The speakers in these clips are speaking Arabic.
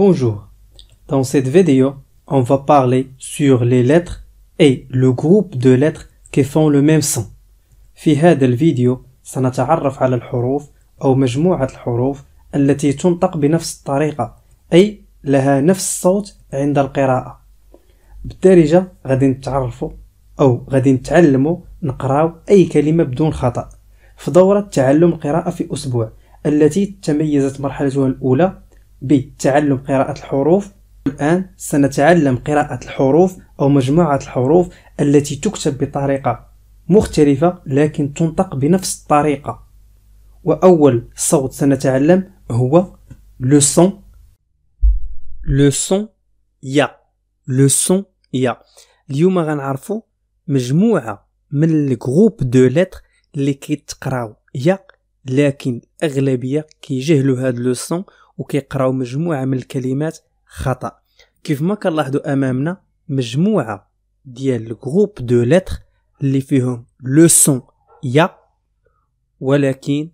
Bonjour, dans cette vidéo, on va parler sur les lettres et le groupe de lettres qui font le même son. في هذا الفيديو سنتعرف على الحروف أو مجموعة الحروف التي تنطق بنفس الطريقة أي لها نفس الصوت عند القراءة بالدارجة غادي نتعرفوا أو غادي نتعلموا نقراو أي كلمة بدون خطأ في دورة تعلم القراءة في أسبوع التي تميزت مرحلتها الأولى ب تعلم قراءة الحروف الآن سنتعلم قراءة الحروف أو مجموعة الحروف التي تكتب بطريقة مختلفة لكن تنطق بنفس الطريقة وأول صوت سنتعلم هو لو سون يا لو يا اليوم غنعرفو مجموعة من الجروب دو لتر اللي كيتقراو يا لكن الأغلبية كيجهلوا هاد لو وكيقراو مجموعه من الكلمات خطا كيف ما كنلاحظوا امامنا مجموعه ديال الجروب دو لتر اللي فيهم لو سون يا ولكن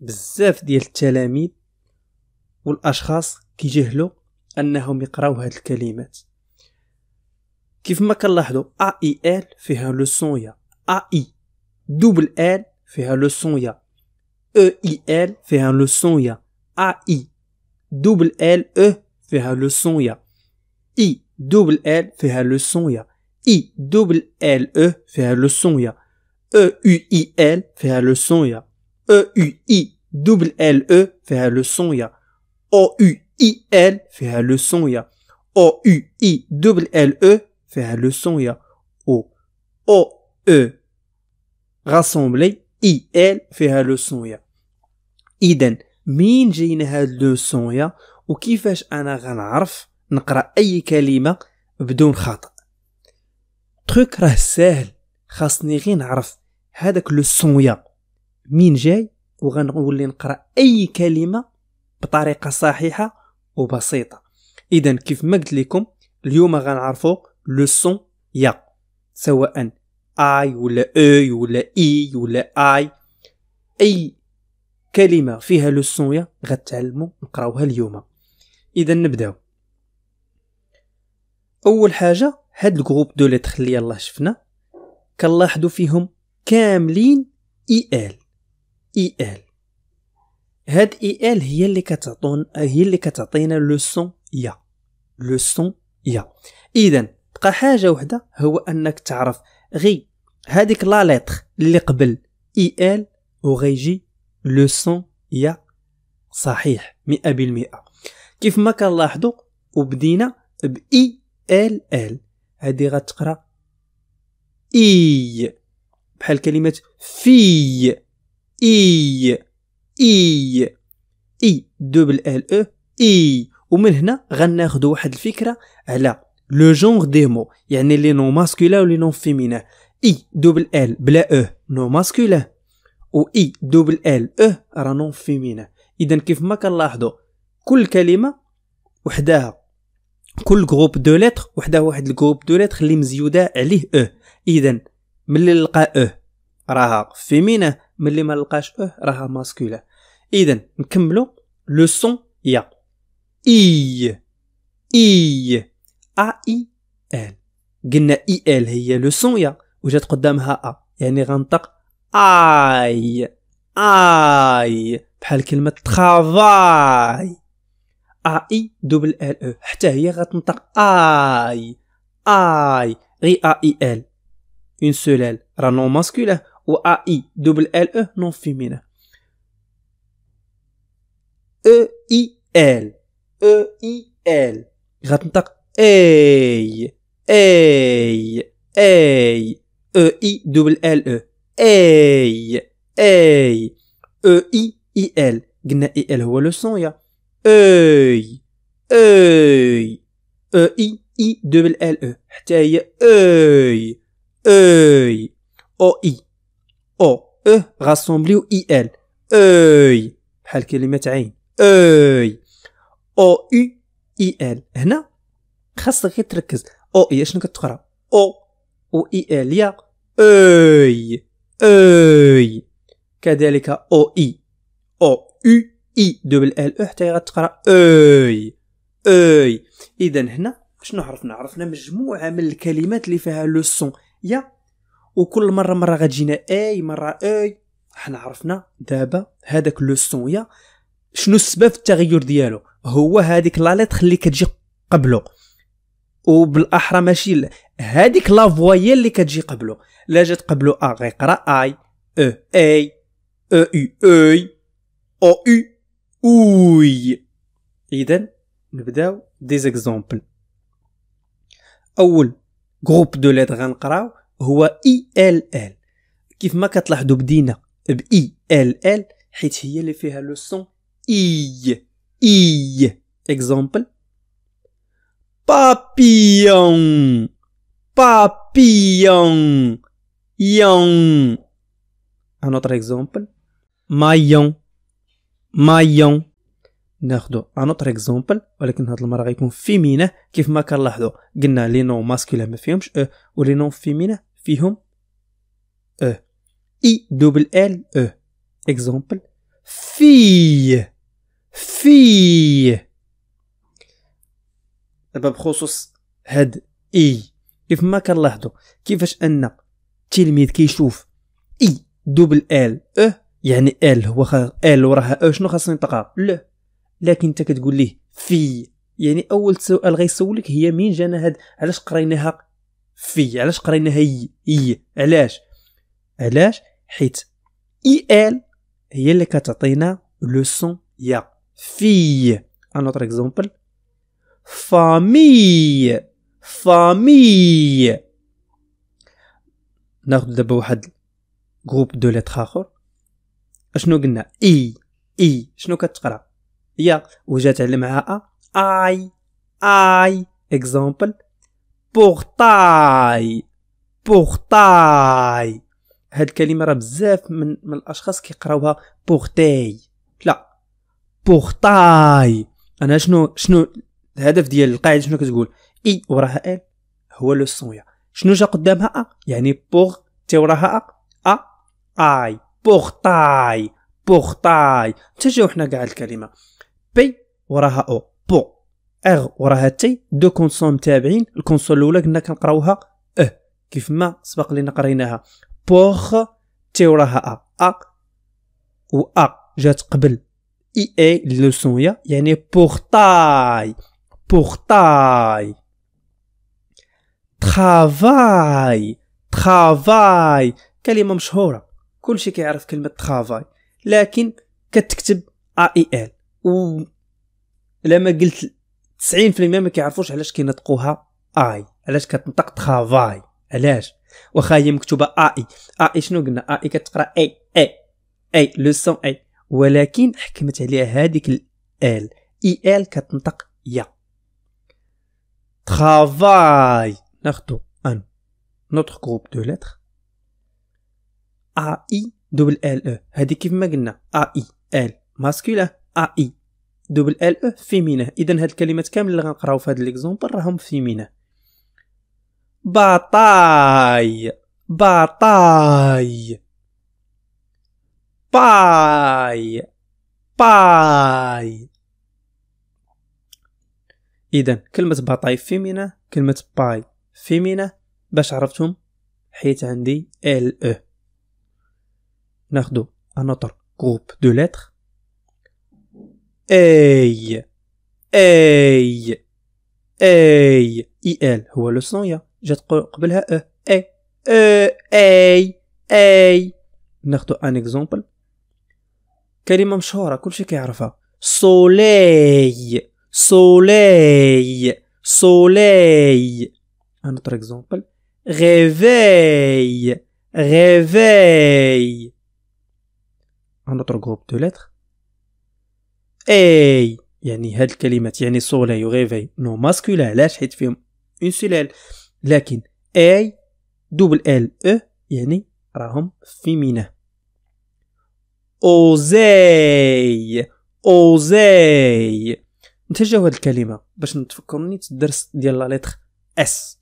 بزاف ديال التلاميذ والاشخاص كيجهلوا انهم يقراو هاد الكلمات كيف ما كنلاحظوا ا اي ال فيها لو سون يا ا اي دوبل ال فيها لو سون يا ا اي ال فيها لو سون يا ا اي double L E faire le son y'a I double L faire le son y'a I double L E faire le son y'a E U I L faire le son y'a E U I double L E faire le son y'a O U I L faire le son y'a O U I double L E faire le son y'a O O E rassemblé I L faire le son y'a Iden. مين جاينا هاد لوسونيا وكيفاش انا غنعرف نقرا اي كلمه بدون خطا تروك راه ساهل خاصني غير نعرف هذاك لوسونيا مين جاي وغنولي نقرا اي كلمه بطريقه صحيحه وبسيطه اذا كيف ما قلت لكم اليوم غنعرفوا لوسون يا سواء e e اي ولا اي ولا اي ولا اي اي كلمه فيها لو سونيا غتعلمو نقراوها اليوم اذا نبداو اول حاجه هاد الجروب دو لتر اللي يلاه شفنا كنلاحظو فيهم كاملين اي ال اي ال هاد اي ال هي اللي كتعطون هي اللي كتعطينا لو سون يا لو سون يا اذا بقى حاجه وحده هو انك تعرف غي هاديك لا لتر اللي قبل اي ال وغيجي لو سون يا صحيح 100% كيف ما كنلاحظوا وبدينا ب اي ال ال هادي غتقرا اي بحال كلمه في اي اي اي دوبل ال او اي ومن هنا غناخذ واحد الفكره على لو جونغ دي مو يعني لي نون ماسكولا ولي نون فيمينا اي دوبل ال بلا او نون ماسكولا و اي دوبل ال او إه راه نون فيمينا اذا كيف ما كنلاحظوا كل كلمه وحداها كل جروب دو لتر وحده واحد الجروب دو لتر اللي مزيوده عليه او إه. اذا ملي نلقى او إه راها فيمينا ملي ما نلقاش او راها ماسكولا اذا نكملو لو سون يا اي اي ا اي ال قلنا اي ال هي لو سون يا وجات قدامها ا يعني غنطق اي اي بحال كلمة ترافاي اي دوبل ال او حتى هي غتنطق اي اي غي اي ال اون سولال راه نون ماسكوله و اي دوبل ال او نون فيمينه او اي ال او اي ال غتنطق اي اي اي او اي دوبل ال او اي اي او اي اي ال قلنا اي ال هو لو سون يا اي اي او اي اي دبل ال او حتى هي اي اي او اي او او غاسومبليو اي ال اي بحال كلمه عين اي او اي اي ال هنا خاصك غير تركز او اي اشنو كتقرا او و اي ال يا اي اي كذلك او اي او يو اي دبل ال او حتى غتقرا اي اي اذا هنا شنو عرفنا عرفنا مجموعه من الكلمات اللي فيها لو سون يا وكل مره مره غتجينا اي مره اي حنا عرفنا دابا هذاك لو سون يا شنو السبب التغير ديالو هو هذيك لا ليتر اللي كتجي قبله وبالاحرى ماشي هذيك لا فوايال اللي كتجي قبله لا جات قبله ا غيقرا اي او اي او اي او اي او اي اوي اذا نبداو دي زيكزامبل اول جروب دو ليتر غنقراو هو اي ال ال كيف ما كتلاحظوا بدينا باي ال ال حيت هي اللي فيها لو سون اي اي اكزامبل بابيون papillon, yon. Un autre exemple, maillon, maillon. ناخذ ان اوتر اكزومبل ولكن هاد المره غيكون فيمينه كيف ما كنلاحظوا قلنا لي نون ماسكولا ما فيهمش اه ولي نون فيمينه فيهم اه اي دوبل ال اه اكزومبل في في دابا بخصوص هاد اي كيف ما كنلاحظوا كيفاش ان التلميذ كيشوف اي دوبل ال او أه، يعني ال هو ال وراها او أه، شنو خاصني ينطقها لا لكن انت كتقول ليه في يعني اول سؤال غيسولك هي مين جانا هاد علاش قريناها في علاش قريناها اي اي علاش علاش حيت اي ال هي اللي كتعطينا لو سون يا في ان اوتر اكزومبل فامي فامي ناخذ دابا واحد جروب دو لتر اخر اشنو قلنا اي e، اي e. شنو كتقرا يا وجات على معها اي اي اكزامبل بورتاي بورتاي هاد الكلمه راه بزاف من, من الاشخاص كيقراوها بورتاي لا بورتاي انا شنو شنو الهدف ديال القاعده شنو كتقول اي وراها ال إيه؟ هو لو سونيا شنو جا قدامها ا يعني بوغ تي وراها ا ا اي بوغطاي بوغطاي تجاو حنا كاع الكلمه بي وراها او بو اغ وراها تي دو كونسون تابعين الكونسول الاولى كنا كنقراوها اه كيف ما سبق لينا قريناها بوغ تي وراها ا ا و ا جات قبل اي اي لو سونيا يعني بوغطاي بوغطاي ترافاي ترافاي كلمه مشهوره كلشي كيعرف كلمه ترافاي لكن كتكتب اي ال و لما قلت 90% ما كيعرفوش علاش كينطقوها اي علاش كتنطق ترافاي علاش واخا هي مكتوبه اي اي شنو قلنا اي كتقرا اي اي اي لو سون اي ولكن حكمت عليها هذيك ال اي ال كتنطق يا ترافاي ناخدو ان نوتر جروب دو لتر ا اي دبل ال او هادي كيف ما قلنا ا اي ال ماسكولا ا اي دبل ال او فيمينا اذا هاد الكلمات كامل اللي غنقراو في هاد ليكزومبل راهم فيمينا باطاي باطاي باي باي اذا كلمه باطاي فيمينا كلمه باي فيمينا باش عرفتهم حيت عندي ال او e. ناخدو ان اوتر جروب دو لتر اي اي اي اي ال هو لو يا جات قبلها او اي او اي اي ناخدو ان اكزومبل كلمه مشهوره كلشي كيعرفها سولي سولي سولي ان اوتر اكزومبل réveil réveil un autre groupe de lettres اي يعني هاد الكلمات يعني سولاي وغيفي نو ماسكولا علاش حيت فيهم اون سيلال لكن اي دوبل ال او يعني راهم فيمينا اوزاي اوزاي نتجاو هاد الكلمه باش نتفكرني الدرس ديال لا اس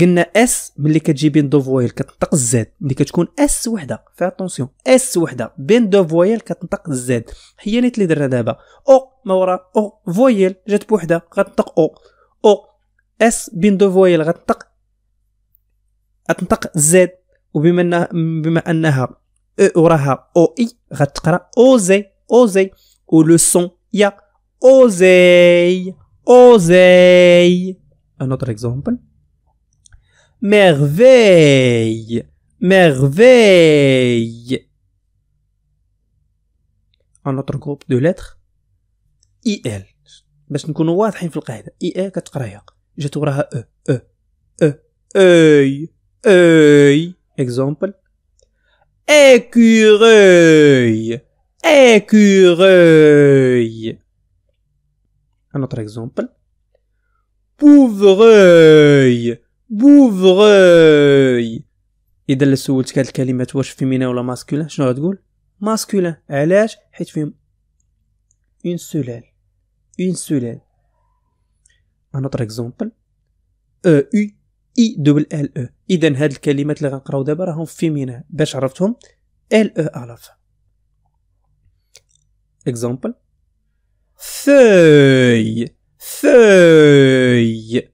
قلنا اس ملي كتجي بين دو فويل كتنطق الزاد ملي كتكون اس وحده اتونسيون اس وحده بين دو فويل كتنطق الزاد هي نيت اللي درنا دابا او ما وراء او فويل جات بوحده غتنطق او او اس بين دو فويل غتنطق غتنطق زد وبما انها بما انها او e وراها او اي e، غتقرا اوزي اوزي ولو سون يا اوزي اوزي ان اوتر اكزومبل Merveille, merveille. Un autre groupe de lettres, IL L. Baisse nos notes, IL inutile. E L. Quatre crayons. Je te graille. E E E E. Oeil, oeil. Exemple. Écureuil, écureuil. Un autre exemple. Pouvreuil. بوفغوي اذا اللي سولتك هاد الكلمات واش فيمينا ولا ماسكولا شنو غتقول ماسكولا علاش حيت فيهم اون سولال اون سولال ان اوتر اكزومبل او اي دبل ال او اذا هاد الكلمات اللي غنقراو دابا راهم فيمينا باش عرفتهم ال او الف اكزومبل ثوي ثوي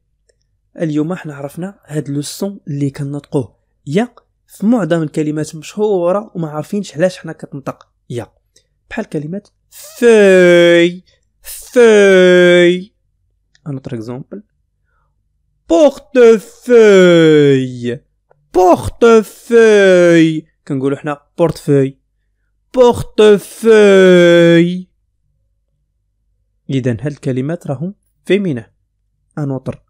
اليوم احنا عرفنا هاد لو سون اللي كنطقوه يا في معظم الكلمات مشهوره وما عارفينش علاش حنا كتنطق يا بحال كلمه فاي فاي ان اوتر اكزومبل بورتفوي بورتفوي كنقولو حنا بورتفوي بورتفوي اذا هاد الكلمات راهم فيمينه ان اوتر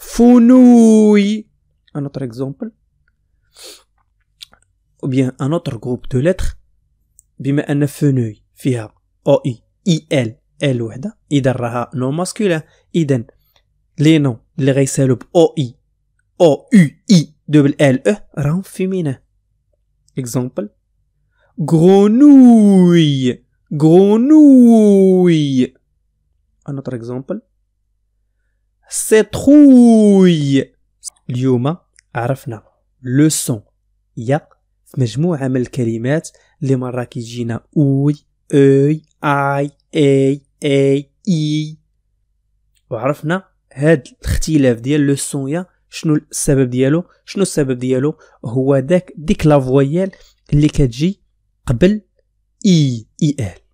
فنوي ان اوتر اكزومبل او بيان ان اوتر جروب دو لتر بما ان فنوي فيها او اي اي ال ال وحده اذا راها نو ماسكولين اذا لي نو اللي غيسالوا او اي او يو اي دبل ال او راهم فيمينين اكزومبل غرونوي غرونوي ان اوتر اكزومبل سيتخوي اليوم عرفنا لو سون يا في مجموعة من الكلمات اللي مرة كيجينا اوي اي اي اي اي اي وعرفنا هاد الاختلاف ديال لو سون يا شنو السبب ديالو شنو السبب ديالو هو داك ديك لا فويال اللي كتجي قبل اي اي ال